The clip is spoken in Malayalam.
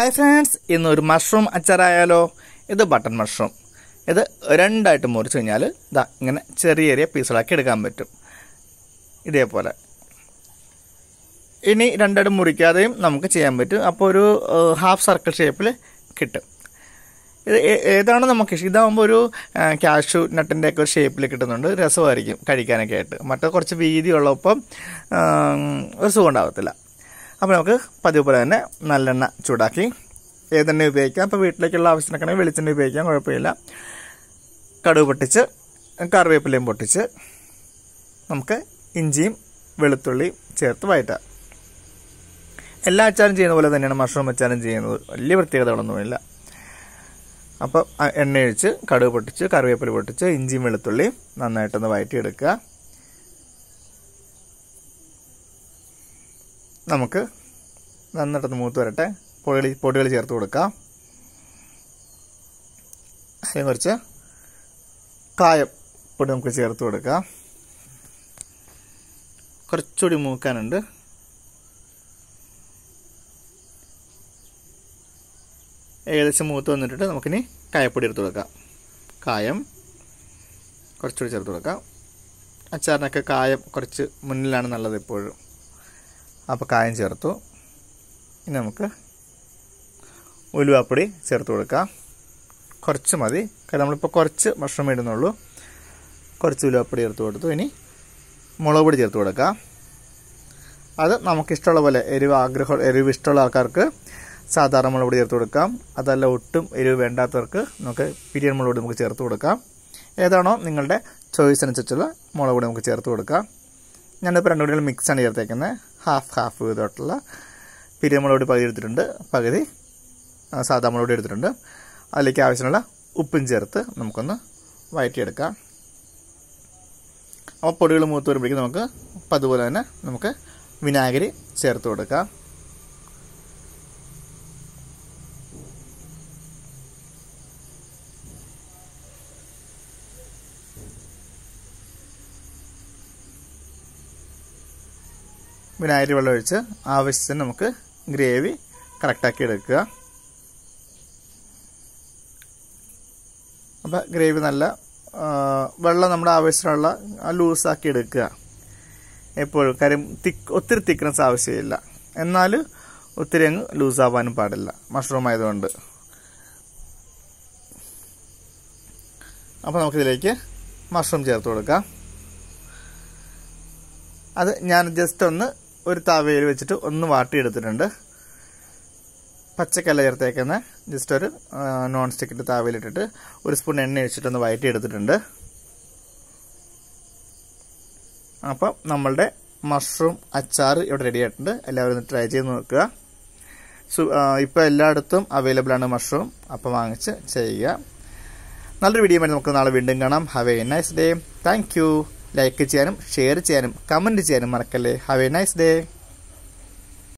ഹായ് ഫ്രണ്ട്സ് ഒരു മഷ്റൂം അച്ചാറായാലോ ഇത് ബട്ടൺ മഷ്റൂം ഇത് രണ്ടായിട്ട് മുറിച്ച് കഴിഞ്ഞാൽ ഇതാ ഇങ്ങനെ ചെറിയ ചെറിയ പീസുകളാക്കി എടുക്കാൻ പറ്റും ഇതേപോലെ ഇനി രണ്ടായിട്ട് മുറിക്കാതെയും നമുക്ക് ചെയ്യാൻ പറ്റും അപ്പോൾ ഒരു ഹാഫ് സർക്കിൾ ഷേപ്പിൽ കിട്ടും ഇത് ഏതാണ് നമുക്ക് ഇതാകുമ്പോൾ ഒരു കാഷ്യൂ നട്ടിൻ്റെയൊക്കെ ഒരു ഷേപ്പിൽ കിട്ടുന്നുണ്ട് രസമായിരിക്കും കഴിക്കാനൊക്കെ ആയിട്ട് മറ്റേ കുറച്ച് വീതി ഉള്ളപ്പം ഒരു സുഖം ഉണ്ടാകത്തില്ല അപ്പോൾ നമുക്ക് പതിവ് പോലെ തന്നെ നല്ലെണ്ണ ചൂടാക്കി ഏതെണ്ണ ഉപയോഗിക്കാം അപ്പോൾ വീട്ടിലേക്കുള്ള ആവശ്യത്തിനൊക്കെയാണെങ്കിൽ വെളിച്ചെണ്ണ ഉപയോഗിക്കാം കുഴപ്പമില്ല കടുവ് പൊട്ടിച്ച് കറിവേപ്പിലയും പൊട്ടിച്ച് നമുക്ക് ഇഞ്ചിയും വെളുത്തുള്ളിയും ചേർത്ത് വഴറ്റാം എല്ലാ അച്ചാറും ചെയ്യുന്ന പോലെ തന്നെയാണ് മഷ്റൂം അച്ചാറും ചെയ്യുന്നത് വലിയ പ്രത്യേകതകളൊന്നുമില്ല അപ്പോൾ എണ്ണയൊഴിച്ച് കടുവ് പൊട്ടിച്ച് കറിവേപ്പില പൊട്ടിച്ച് ഇഞ്ചിയും വെളുത്തുള്ളിയും നന്നായിട്ടൊന്ന് വഴറ്റിയെടുക്കുക നമുക്ക് നന്നിട്ട് മൂത്ത് വരട്ടെ പൊടികളി പൊടികൾ ചേർത്ത് കൊടുക്കാം അതിന് കുറച്ച് കായം പൊടി നമുക്ക് ചേർത്ത് കൊടുക്കാം കുറച്ചുകൂടി മൂക്കാനുണ്ട് ഏകദേശം മൂത്ത് വന്നിട്ട് നമുക്കിനി കായപ്പൊടി എടുത്ത് കൊടുക്കാം കായം കുറച്ചുകൂടി ചേർത്ത് കൊടുക്കാം അച്ചാറിനൊക്കെ കായം കുറച്ച് മുന്നിലാണ് നല്ലത് എപ്പോഴും അപ്പോൾ കായം ചേർത്തു ഇനി നമുക്ക് ഉലുവാപ്പൊടി ചേർത്ത് കൊടുക്കാം കുറച്ച് മതി കാരണം നമ്മളിപ്പോൾ കുറച്ച് ഭക്ഷണം ഇടുന്നുള്ളൂ കുറച്ച് ഉലുവാപ്പൊടി ചേർത്ത് കൊടുത്തു ഇനി മുളക് പൊടി ചേർത്ത് കൊടുക്കാം അത് നമുക്കിഷ്ടമുള്ള പോലെ എരിവ് ആഗ്രഹ എരിവ് ഇഷ്ടമുള്ള ആൾക്കാർക്ക് സാധാരണ മുളക് പൊടി ചേർത്ത് കൊടുക്കാം അതല്ല ഒട്ടും എരിവ് വേണ്ടാത്തവർക്ക് നമുക്ക് പിരിയൻ മുളക് പൊടി നമുക്ക് ചേർത്ത് കൊടുക്കാം ഏതാണോ നിങ്ങളുടെ ചോയ്സ് അനുസരിച്ചുള്ള മുളക് പൊടി നമുക്ക് ചേർത്ത് കൊടുക്കാം ഞാനിപ്പോൾ രണ്ടു പൊടികൾ മിക്സാണ് ചേർത്തേക്കുന്നത് ഹാഫ് ഹാഫ് ചെയ്തിട്ടുള്ള പിരിമുളക് പകുതി എടുത്തിട്ടുണ്ട് പകുതി സാധാ മുളക് എടുത്തിട്ടുണ്ട് അതിലേക്ക് ആവശ്യമുള്ള ഉപ്പും ചേർത്ത് നമുക്കൊന്ന് വയറ്റിയെടുക്കാം അപ്പോൾ പൊടികൾ മൂത്ത് വരുമ്പോഴേക്കും നമുക്ക് അപ്പോൾ അതുപോലെ തന്നെ നമുക്ക് വിനാഗിരി ചേർത്ത് കൊടുക്കാം അരി വെള്ളം ഒഴിച്ച് ആവശ്യത്തിന് നമുക്ക് ഗ്രേവി കറക്റ്റാക്കി എടുക്കുക അപ്പോൾ ഗ്രേവി നല്ല വെള്ളം നമ്മുടെ ആവശ്യമുള്ള ലൂസാക്കി എടുക്കുക എപ്പോഴും കാര്യം തിക്ക് ഒത്തിരി തിക്നെസ് ആവശ്യമില്ല എന്നാൽ ഒത്തിരി അങ്ങ് ലൂസാവാനും പാടില്ല മഷ്റൂം ആയതുകൊണ്ട് അപ്പോൾ നമുക്കിതിലേക്ക് മഷ്റൂം ചേർത്ത് കൊടുക്കാം അത് ഞാൻ ജസ്റ്റ് ഒന്ന് ഒരു തവയിൽ വെച്ചിട്ട് ഒന്ന് വാട്ടിയെടുത്തിട്ടുണ്ട് പച്ചക്കല ചേർത്തേക്കുന്ന ജസ്റ്റ് ഒരു നോൺ സ്റ്റിക്കിൻ്റെ താവയിലിട്ടിട്ട് ഒരു സ്പൂൺ എണ്ണ ഒഴിച്ചിട്ടൊന്ന് വയറ്റിയെടുത്തിട്ടുണ്ട് അപ്പം നമ്മളുടെ മഷ്റൂം അച്ചാർ ഇവിടെ റെഡി ആയിട്ടുണ്ട് എല്ലാവരും ഒന്ന് ട്രൈ ചെയ്ത് നോക്കുക ഇപ്പോൾ എല്ലായിടത്തും അവൈലബിൾ ആണ് മഷ്റൂം അപ്പം വാങ്ങിച്ച് ചെയ്യുക നല്ലൊരു വീഡിയോ നമുക്ക് നാളെ വീണ്ടും കാണാം have a nice day thank like ചെയ്യാനും ഷെയർ ചെയ്യാനും കമൻറ്റ് ചെയ്യാനും മറക്കല്ലേ ഹാവ് എ നൈസ് ഡേ